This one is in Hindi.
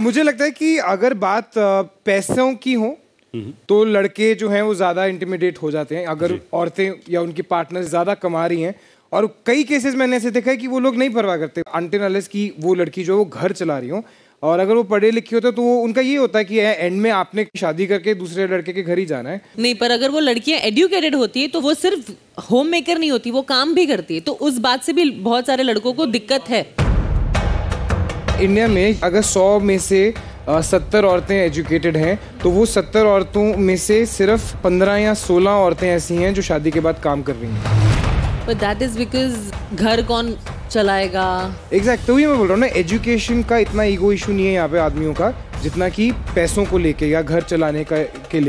मुझे लगता है कि अगर बात पैसों की हो हम्म। तो लड़के जो हैं वो ज़्यादा इंटिमिडेट हो जाते हैं अगर औरतें या उनकी पार्टनर ज़्यादा कमा रही हैं और कई केसेस मैंने ऐसे देखा है कि वो लोग नहीं परवाह करते अनटिन की वो लड़की जो है वो घर चला रही हो और अगर वो पढ़े लिखे होते तो वो उनका ये होता है कि एंड में आपने शादी करके दूसरे लड़के के घर ही जाना है नहीं पर अगर वो लड़कियां एडुकेटेड होती है तो वो सिर्फ होम मेकर नहीं होती वो काम भी करती है तो उस बात से भी बहुत सारे लड़कों को दिक्कत है इंडिया में अगर सौ में से सत्तर औरतें एजुकेटेड हैं तो वो सत्तर औरतों में से सिर्फ पंद्रह या सोलह औरतें ऐसी हैं जो शादी के बाद काम कर रही हैं बट दैट इज बिकॉज घर कौन चलाएगा एग्जैक्ट exactly, तो ये मैं बोल रहा हूँ ना एजुकेशन का इतना ईगो इशू नहीं है यहाँ पे आदमियों का जितना कि पैसों को लेके या घर चलाने का के ले